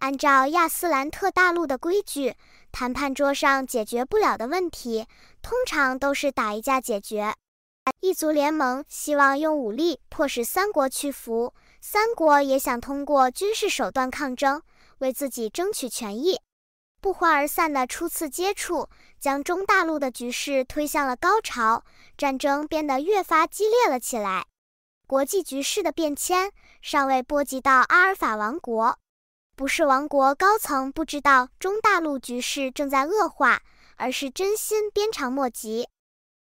按照亚斯兰特大陆的规矩，谈判桌上解决不了的问题，通常都是打一架解决。异族联盟希望用武力迫使三国屈服，三国也想通过军事手段抗争，为自己争取权益。不欢而散的初次接触，将中大陆的局势推向了高潮，战争变得越发激烈了起来。国际局势的变迁尚未波及到阿尔法王国。不是王国高层不知道中大陆局势正在恶化，而是真心鞭长莫及。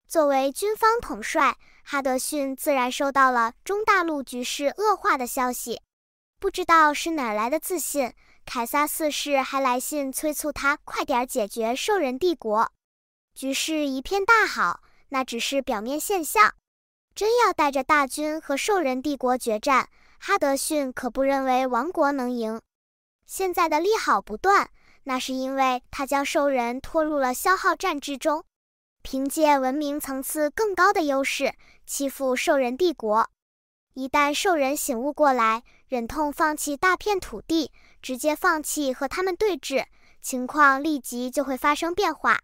作为军方统帅，哈德逊自然收到了中大陆局势恶化的消息。不知道是哪来的自信，凯撒四世还来信催促他快点解决兽人帝国。局势一片大好，那只是表面现象。真要带着大军和兽人帝国决战，哈德逊可不认为王国能赢。现在的利好不断，那是因为他将兽人拖入了消耗战之中，凭借文明层次更高的优势欺负兽人帝国。一旦兽人醒悟过来，忍痛放弃大片土地，直接放弃和他们对峙，情况立即就会发生变化。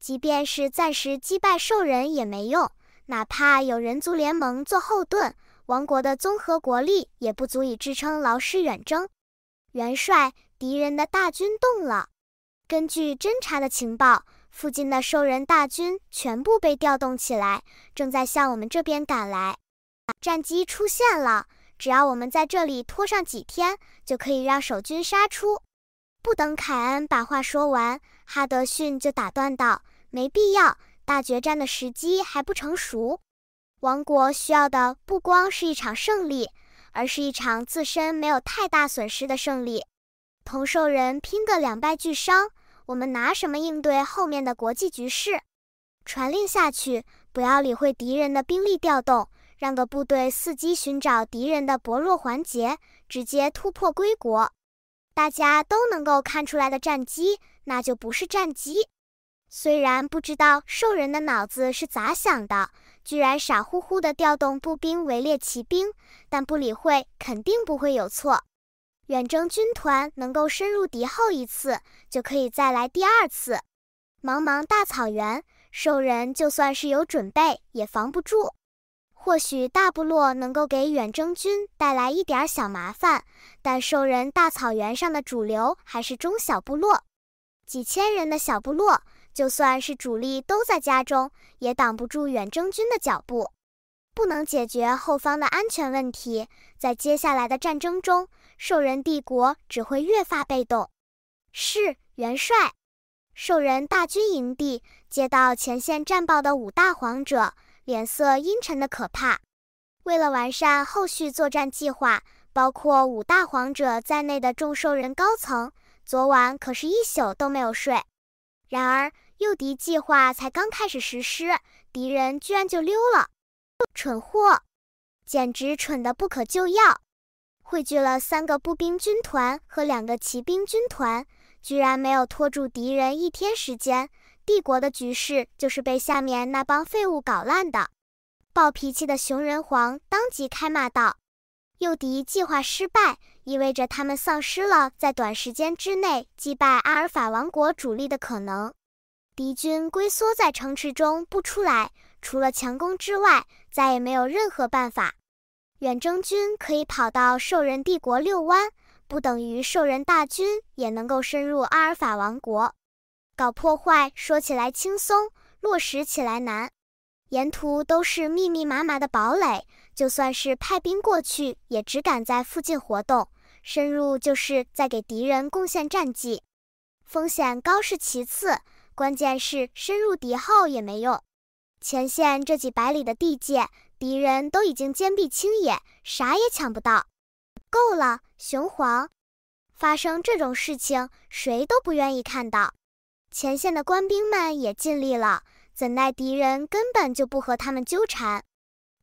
即便是暂时击败兽人也没用，哪怕有人族联盟做后盾，王国的综合国力也不足以支撑劳师远征。元帅，敌人的大军动了。根据侦察的情报，附近的兽人大军全部被调动起来，正在向我们这边赶来。战机出现了，只要我们在这里拖上几天，就可以让守军杀出。不等凯恩把话说完，哈德逊就打断道：“没必要，大决战的时机还不成熟。王国需要的不光是一场胜利。”而是一场自身没有太大损失的胜利，同兽人拼个两败俱伤，我们拿什么应对后面的国际局势？传令下去，不要理会敌人的兵力调动，让个部队伺机寻找敌人的薄弱环节，直接突破归国。大家都能够看出来的战机，那就不是战机。虽然不知道兽人的脑子是咋想的。居然傻乎乎地调动步兵围猎骑兵，但不理会肯定不会有错。远征军团能够深入敌后一次，就可以再来第二次。茫茫大草原，兽人就算是有准备也防不住。或许大部落能够给远征军带来一点小麻烦，但兽人大草原上的主流还是中小部落，几千人的小部落。就算是主力都在家中，也挡不住远征军的脚步，不能解决后方的安全问题，在接下来的战争中，兽人帝国只会越发被动。是元帅，兽人大军营地接到前线战报的五大皇者，脸色阴沉的可怕。为了完善后续作战计划，包括五大皇者在内的众兽人高层，昨晚可是一宿都没有睡。然而。诱敌计划才刚开始实施，敌人居然就溜了！蠢货，简直蠢得不可救药！汇聚了三个步兵军团和两个骑兵军团，居然没有拖住敌人一天时间。帝国的局势就是被下面那帮废物搞烂的。暴脾气的熊人皇当即开骂道：“诱敌计划失败，意味着他们丧失了在短时间之内击败阿尔法王国主力的可能。”敌军龟缩在城池中不出来，除了强攻之外，再也没有任何办法。远征军可以跑到兽人帝国遛弯，不等于兽人大军也能够深入阿尔法王国搞破坏。说起来轻松，落实起来难。沿途都是密密麻麻的堡垒，就算是派兵过去，也只敢在附近活动，深入就是在给敌人贡献战绩。风险高是其次。关键是深入敌后也没用，前线这几百里的地界，敌人都已经坚壁清野，啥也抢不到。够了，雄黄！发生这种事情，谁都不愿意看到。前线的官兵们也尽力了，怎奈敌人根本就不和他们纠缠，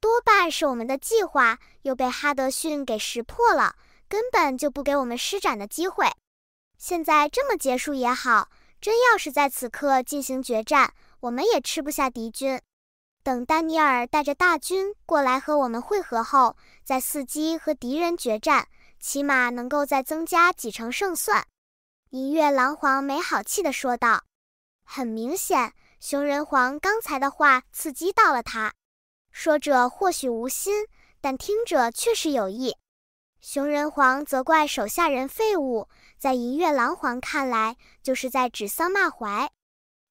多半是我们的计划又被哈德逊给识破了，根本就不给我们施展的机会。现在这么结束也好。真要是在此刻进行决战，我们也吃不下敌军。等丹尼尔带着大军过来和我们会合后，再伺机和敌人决战，起码能够再增加几成胜算。”银月狼皇没好气地说道。很明显，熊人皇刚才的话刺激到了他。说者或许无心，但听者确实有意。熊人皇责怪手下人废物，在银月狼皇看来，就是在指桑骂槐。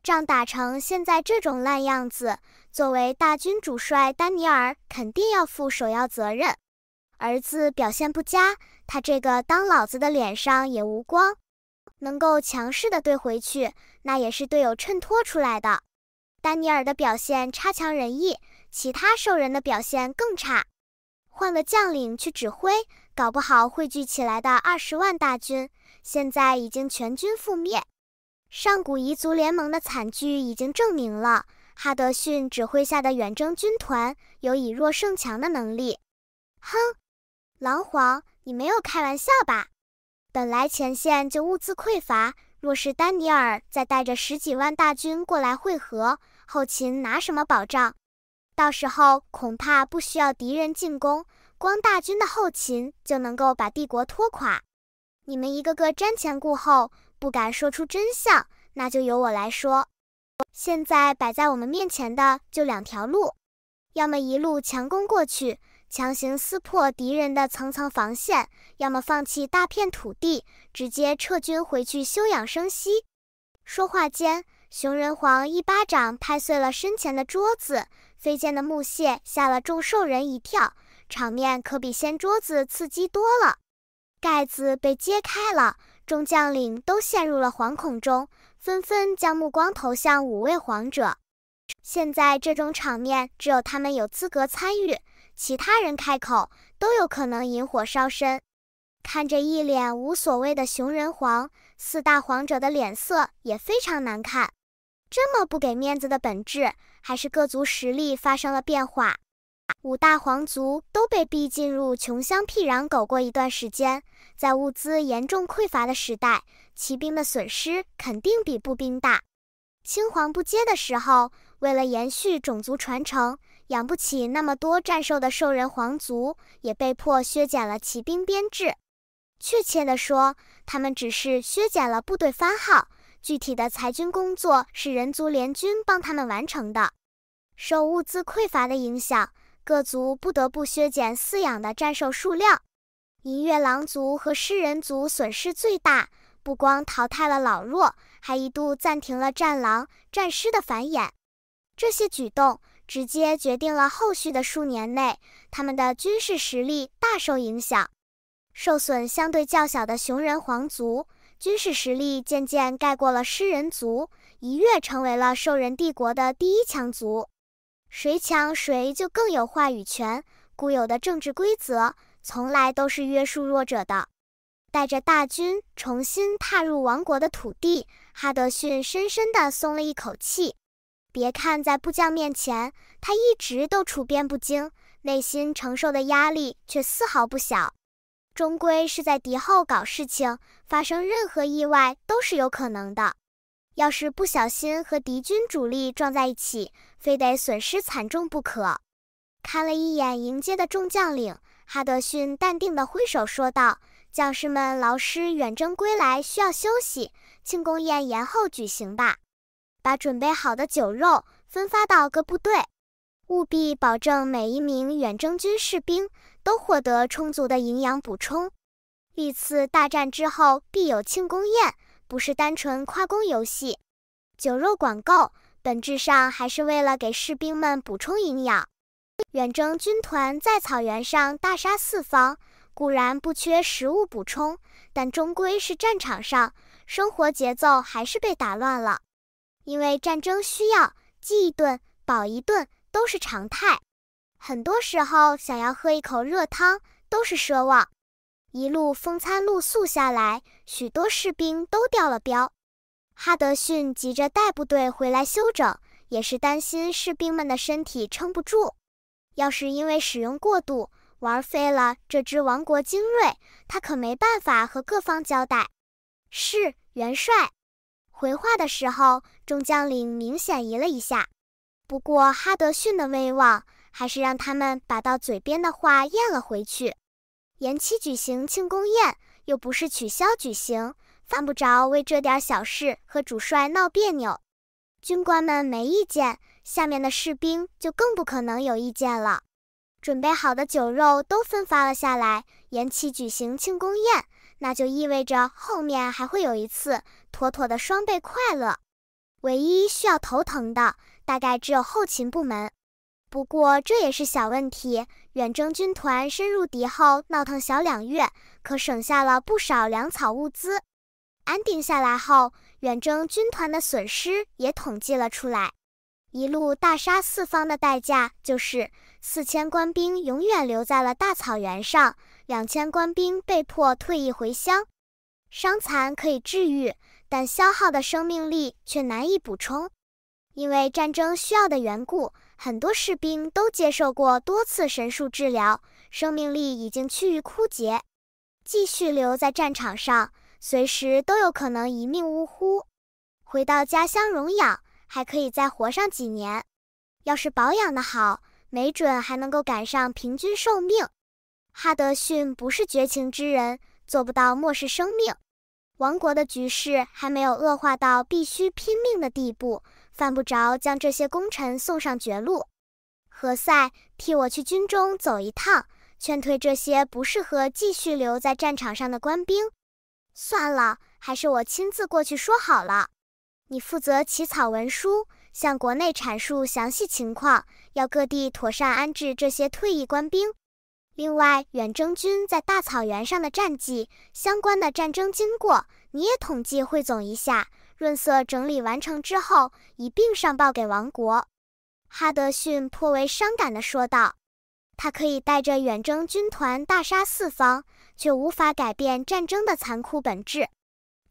仗打成现在这种烂样子，作为大军主帅丹尼尔肯定要负首要责任。儿子表现不佳，他这个当老子的脸上也无光。能够强势的怼回去，那也是队友衬托出来的。丹尼尔的表现差强人意，其他兽人的表现更差。换个将领去指挥。搞不好汇聚起来的二十万大军，现在已经全军覆灭。上古彝族联盟的惨剧已经证明了，哈德逊指挥下的远征军团有以弱胜强的能力。哼，狼皇，你没有开玩笑吧？本来前线就物资匮乏，若是丹尼尔再带着十几万大军过来汇合，后勤拿什么保障？到时候恐怕不需要敌人进攻。光大军的后勤就能够把帝国拖垮，你们一个个瞻前顾后，不敢说出真相，那就由我来说。现在摆在我们面前的就两条路，要么一路强攻过去，强行撕破敌人的层层防线，要么放弃大片土地，直接撤军回去休养生息。说话间，熊人皇一巴掌拍碎了身前的桌子，飞溅的木屑吓了众兽人一跳。场面可比掀桌子刺激多了，盖子被揭开了，众将领都陷入了惶恐中，纷纷将目光投向五位皇者。现在这种场面，只有他们有资格参与，其他人开口都有可能引火烧身。看着一脸无所谓的熊人皇，四大皇者的脸色也非常难看。这么不给面子的本质，还是各族实力发生了变化。五大皇族都被逼进入穷乡僻壤苟过一段时间，在物资严重匮乏的时代，骑兵的损失肯定比步兵大。青黄不接的时候，为了延续种族传承，养不起那么多战兽的兽人皇族也被迫削减了骑兵编制。确切地说，他们只是削减了部队番号，具体的裁军工作是人族联军帮他们完成的。受物资匮乏的影响。各族不得不削减饲养的战兽数量，银月狼族和狮人族损失最大，不光淘汰了老弱，还一度暂停了战狼、战狮的繁衍。这些举动直接决定了后续的数年内，他们的军事实力大受影响。受损相对较小的熊人皇族，军事实力渐渐盖过了狮人族，一跃成为了兽人帝国的第一强族。谁强，谁就更有话语权。固有的政治规则从来都是约束弱者的。带着大军重新踏入王国的土地，哈德逊深深地松了一口气。别看在部将面前，他一直都处变不惊，内心承受的压力却丝毫不小。终归是在敌后搞事情，发生任何意外都是有可能的。要是不小心和敌军主力撞在一起，非得损失惨重不可。看了一眼迎接的众将领，哈德逊淡定地挥手说道：“将士们，劳师远征归来，需要休息，庆功宴延后举行吧。把准备好的酒肉分发到各部队，务必保证每一名远征军士兵都获得充足的营养补充。历次大战之后必有庆功宴。”不是单纯夸功游戏，酒肉管够，本质上还是为了给士兵们补充营养。远征军团在草原上大杀四方，固然不缺食物补充，但终归是战场上，生活节奏还是被打乱了。因为战争需要，饥一顿饱一顿都是常态，很多时候想要喝一口热汤都是奢望。一路风餐露宿下来，许多士兵都掉了膘。哈德逊急着带部队回来休整，也是担心士兵们的身体撑不住。要是因为使用过度玩废了这支王国精锐，他可没办法和各方交代。是元帅回话的时候，众将领明显移了一下。不过哈德逊的威望还是让他们把到嘴边的话咽了回去。延期举行庆功宴，又不是取消举行，犯不着为这点小事和主帅闹别扭。军官们没意见，下面的士兵就更不可能有意见了。准备好的酒肉都分发了下来。延期举行庆功宴，那就意味着后面还会有一次，妥妥的双倍快乐。唯一需要头疼的，大概只有后勤部门。不过这也是小问题。远征军团深入敌后闹腾小两月，可省下了不少粮草物资。安定下来后，远征军团的损失也统计了出来。一路大杀四方的代价，就是四千官兵永远留在了大草原上，两千官兵被迫退役回乡。伤残可以治愈，但消耗的生命力却难以补充，因为战争需要的缘故。很多士兵都接受过多次神术治疗，生命力已经趋于枯竭。继续留在战场上，随时都有可能一命呜呼。回到家乡荣养，还可以再活上几年。要是保养得好，没准还能够赶上平均寿命。哈德逊不是绝情之人，做不到漠视生命。王国的局势还没有恶化到必须拼命的地步。犯不着将这些功臣送上绝路。何塞，替我去军中走一趟，劝退这些不适合继续留在战场上的官兵。算了，还是我亲自过去说好了。你负责起草文书，向国内阐述详细情况，要各地妥善安置这些退役官兵。另外，远征军在大草原上的战绩，相关的战争经过，你也统计汇总一下。润色整理完成之后，一并上报给王国。哈德逊颇为伤感地说道：“他可以带着远征军团大杀四方，却无法改变战争的残酷本质。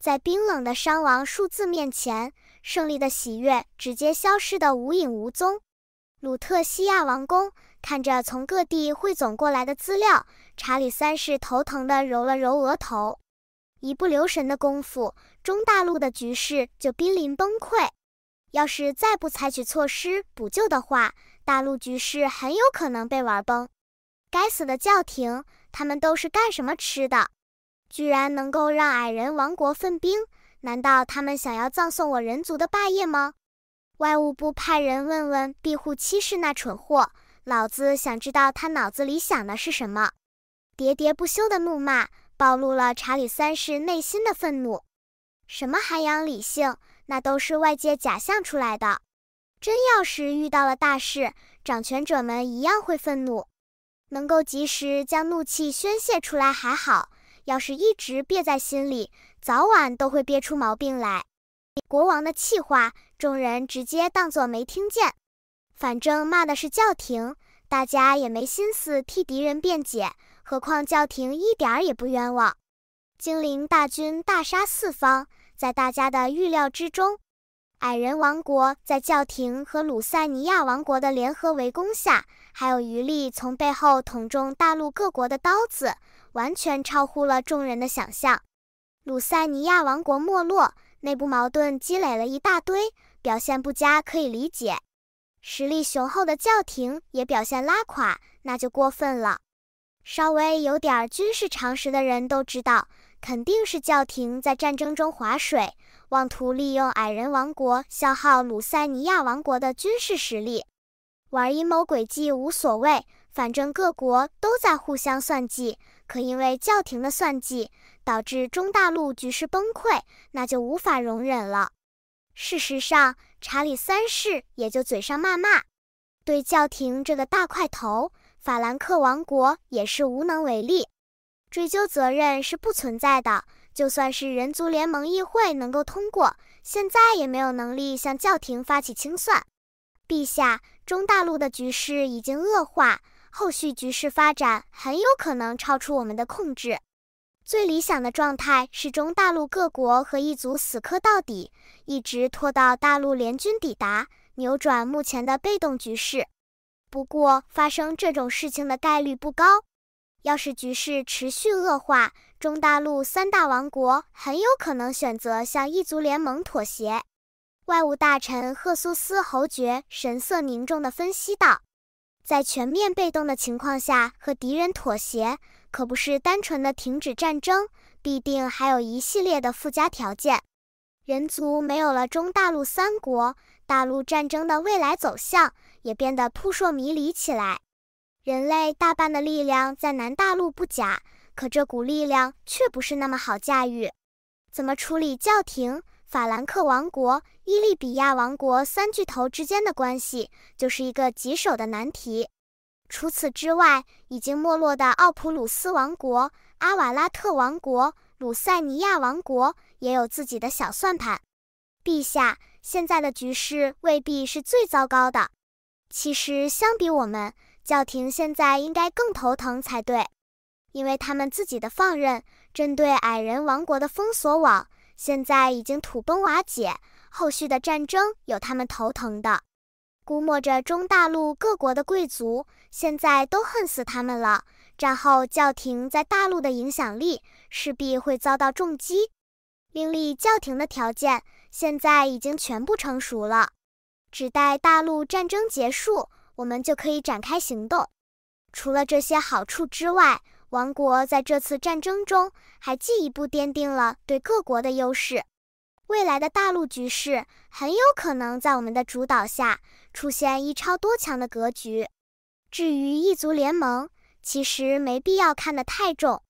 在冰冷的伤亡数字面前，胜利的喜悦直接消失得无影无踪。”鲁特西亚王宫看着从各地汇总过来的资料，查理三世头疼地揉了揉额头。一不留神的功夫，中大陆的局势就濒临崩溃。要是再不采取措施补救的话，大陆局势很有可能被玩崩。该死的教廷，他们都是干什么吃的？居然能够让矮人王国分兵？难道他们想要葬送我人族的霸业吗？外务部派人问问庇护七世那蠢货，老子想知道他脑子里想的是什么。喋喋不休的怒骂。暴露了查理三世内心的愤怒，什么涵养理性，那都是外界假象出来的。真要是遇到了大事，掌权者们一样会愤怒。能够及时将怒气宣泄出来还好，要是一直憋在心里，早晚都会憋出毛病来。国王的气话，众人直接当作没听见，反正骂的是教廷，大家也没心思替敌人辩解。何况教廷一点也不冤枉，精灵大军大杀四方，在大家的预料之中。矮人王国在教廷和鲁塞尼亚王国的联合围攻下，还有余力从背后捅中大陆各国的刀子，完全超乎了众人的想象。鲁塞尼亚王国没落，内部矛盾积累了一大堆，表现不佳可以理解。实力雄厚的教廷也表现拉垮，那就过分了。稍微有点军事常识的人都知道，肯定是教廷在战争中划水，妄图利用矮人王国消耗鲁塞尼亚王国的军事实力，玩阴谋诡计无所谓，反正各国都在互相算计。可因为教廷的算计导致中大陆局势崩溃，那就无法容忍了。事实上，查理三世也就嘴上骂骂，对教廷这个大块头。法兰克王国也是无能为力，追究责任是不存在的。就算是人族联盟议会能够通过，现在也没有能力向教廷发起清算。陛下，中大陆的局势已经恶化，后续局势发展很有可能超出我们的控制。最理想的状态是中大陆各国和异族死磕到底，一直拖到大陆联军抵达，扭转目前的被动局势。不过，发生这种事情的概率不高。要是局势持续恶化，中大陆三大王国很有可能选择向异族联盟妥协。外务大臣赫苏斯侯爵神色凝重的分析道：“在全面被动的情况下和敌人妥协，可不是单纯的停止战争，必定还有一系列的附加条件。人族没有了中大陆三国，大陆战争的未来走向。”也变得扑朔迷离起来。人类大半的力量在南大陆不假，可这股力量却不是那么好驾驭。怎么处理教廷、法兰克王国、伊利比亚王国三巨头之间的关系，就是一个棘手的难题。除此之外，已经没落的奥普鲁斯王国、阿瓦拉特王国、鲁塞尼亚王国也有自己的小算盘。陛下，现在的局势未必是最糟糕的。其实，相比我们，教廷现在应该更头疼才对，因为他们自己的放任，针对矮人王国的封锁网现在已经土崩瓦解，后续的战争有他们头疼的。估摸着中大陆各国的贵族现在都恨死他们了，战后教廷在大陆的影响力势必会遭到重击。另立教廷的条件现在已经全部成熟了。只待大陆战争结束，我们就可以展开行动。除了这些好处之外，王国在这次战争中还进一步奠定了对各国的优势。未来的大陆局势很有可能在我们的主导下出现一超多强的格局。至于异族联盟，其实没必要看得太重。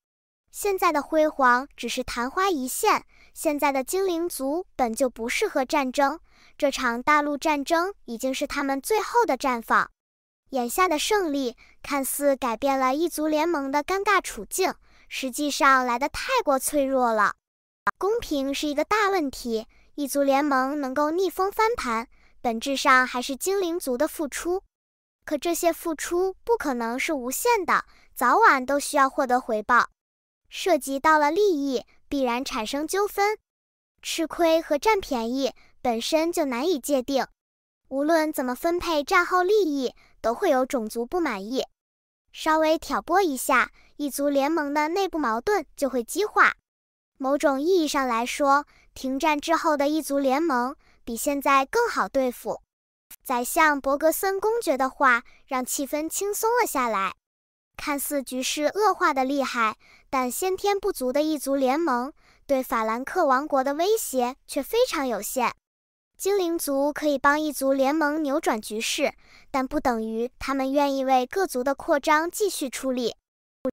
现在的辉煌只是昙花一现。现在的精灵族本就不适合战争，这场大陆战争已经是他们最后的绽放。眼下的胜利看似改变了异族联盟的尴尬处境，实际上来得太过脆弱了。公平是一个大问题，异族联盟能够逆风翻盘，本质上还是精灵族的付出。可这些付出不可能是无限的，早晚都需要获得回报，涉及到了利益。必然产生纠纷，吃亏和占便宜本身就难以界定。无论怎么分配战后利益，都会有种族不满意。稍微挑拨一下，异族联盟的内部矛盾就会激化。某种意义上来说，停战之后的异族联盟比现在更好对付。宰相伯格森公爵的话让气氛轻松了下来。看似局势恶化的厉害，但先天不足的异族联盟对法兰克王国的威胁却非常有限。精灵族可以帮异族联盟扭转局势，但不等于他们愿意为各族的扩张继续出力。